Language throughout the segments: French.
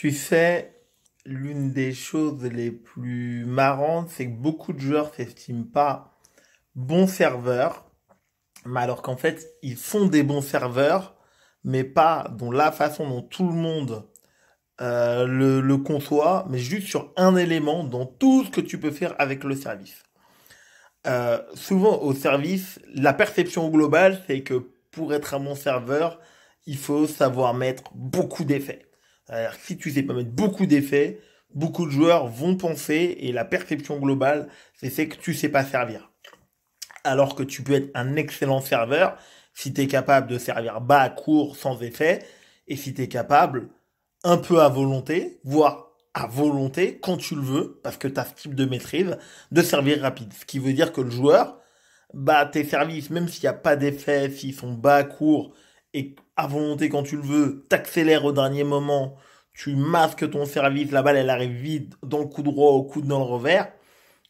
Tu sais, l'une des choses les plus marrantes, c'est que beaucoup de joueurs s'estiment pas bons serveurs, mais alors qu'en fait, ils sont des bons serveurs, mais pas dans la façon dont tout le monde euh, le, conçoit, mais juste sur un élément dans tout ce que tu peux faire avec le service. Euh, souvent au service, la perception globale, c'est que pour être un bon serveur, il faut savoir mettre beaucoup d'effets si tu sais pas mettre beaucoup d'effets, beaucoup de joueurs vont penser, et la perception globale, c'est que tu sais pas servir. Alors que tu peux être un excellent serveur si tu es capable de servir bas à court sans effet, et si tu es capable un peu à volonté, voire à volonté, quand tu le veux, parce que tu as ce type de maîtrise, de servir rapide. Ce qui veut dire que le joueur, bah, tes services, même s'il n'y a pas d'effet, s'ils sont bas à court, et à volonté quand tu le veux, t'accélères au dernier moment, tu masques ton service, la balle elle arrive vite dans le coup droit, au coup dans le revers,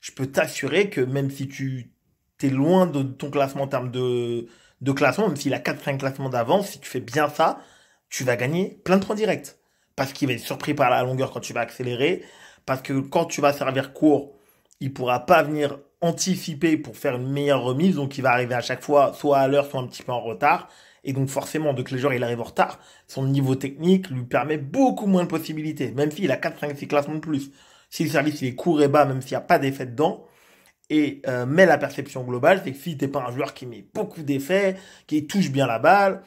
je peux t'assurer que même si tu t'es loin de ton classement en termes de, classement, même s'il a 4-5 classements d'avance, si tu fais bien ça, tu vas gagner plein de points directs. Parce qu'il va être surpris par la longueur quand tu vas accélérer, parce que quand tu vas servir court, il pourra pas venir anticiper pour faire une meilleure remise, donc il va arriver à chaque fois soit à l'heure, soit un petit peu en retard, et donc forcément, de que le joueur il arrive en retard, son niveau technique lui permet beaucoup moins de possibilités, même s'il a 4, 5, 6 classements de plus. Si le service il est court et bas, même s'il n'y a pas d'effet dedans, et euh, mais la perception globale, c'est que si t'es pas un joueur qui met beaucoup d'effets, qui touche bien la balle,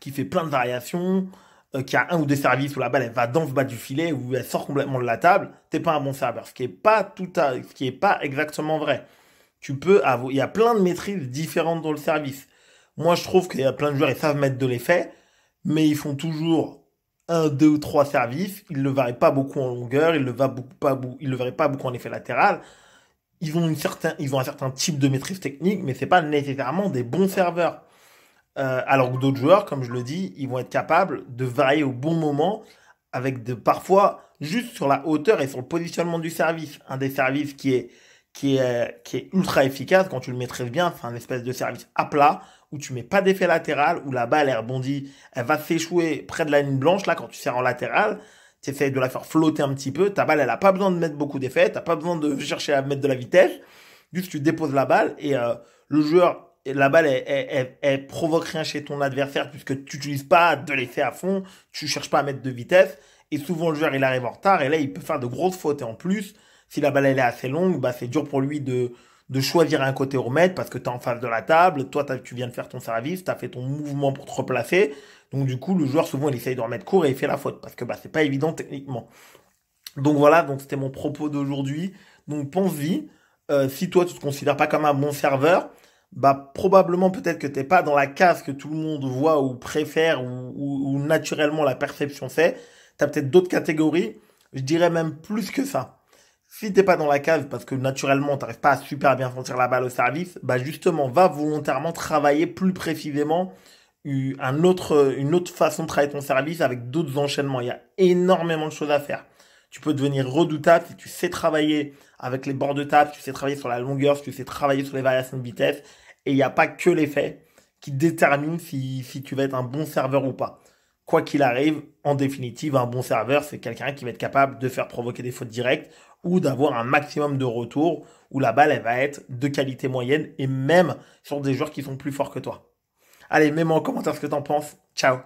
qui fait plein de variations, euh, qui a un ou deux services où la balle elle va dans le bas du filet ou elle sort complètement de la table, t'es pas un bon serveur. Ce qui est pas tout à, ce qui est pas exactement vrai. Tu peux avoir, il y a plein de maîtrises différentes dans le service. Moi, je trouve qu'il y a plein de joueurs, ils savent mettre de l'effet, mais ils font toujours un, deux ou trois services. Ils le varient pas beaucoup en longueur, ils le, ils le varient pas beaucoup en effet latéral. Ils ont, une certain, ils un certain type de maîtrise technique, mais ce n'est pas nécessairement des bons serveurs. Euh, alors que d'autres joueurs, comme je le dis, ils vont être capables de varier au bon moment avec de, parfois juste sur la hauteur et sur le positionnement du service. Un des services qui est, qui euh, qui est ultra efficace quand tu le maîtrises bien, c'est un espèce de service à plat où tu mets pas d'effet latéral, où la balle elle rebondit, elle va s'échouer près de la ligne blanche là quand tu sers en latéral, tu essaies de la faire flotter un petit peu, ta balle elle a pas besoin de mettre beaucoup d'effet, t'as pas besoin de chercher à mettre de la vitesse, juste tu déposes la balle et euh, le joueur la balle elle, elle, provoque rien chez ton adversaire puisque tu n'utilises pas de l'effet à fond, tu cherches pas à mettre de vitesse et souvent le joueur il arrive en retard et là il peut faire de grosses fautes et en plus si la balle elle est assez longue, bah c'est dur pour lui de de choisir un côté ou remettre parce que tu es en face de la table, toi tu viens de faire ton service, tu as fait ton mouvement pour te replacer. Donc du coup, le joueur souvent il essaye de remettre court et il fait la faute parce que bah, c'est pas évident techniquement. Donc voilà, donc c'était mon propos d'aujourd'hui. Donc pense-y, euh, si toi tu te considères pas comme un bon serveur, bah probablement peut-être que t'es pas dans la case que tout le monde voit ou préfère ou, naturellement la perception fait. as peut-être d'autres catégories. Je dirais même plus que ça. Si t'es pas dans la case, parce que naturellement tu t'arrives pas à super bien sentir la balle au service, bah justement va volontairement travailler plus précisément autre, une autre façon de travailler ton service avec d'autres enchaînements. Il y a énormément de choses à faire. Tu peux devenir redoutable si tu sais travailler avec les bords de table, si tu sais travailler sur la longueur, si tu sais travailler sur les variations de vitesse. Et il n'y a pas que l'effet qui détermine si, si tu vas être un bon serveur ou pas. Quoi qu'il arrive, en définitive, un bon serveur, c'est quelqu'un qui va être capable de faire provoquer des fautes directes ou d'avoir un maximum de retours où la balle elle va être de qualité moyenne et même sur des joueurs qui sont plus forts que toi. Allez, mets-moi en commentaire ce que t'en penses. Ciao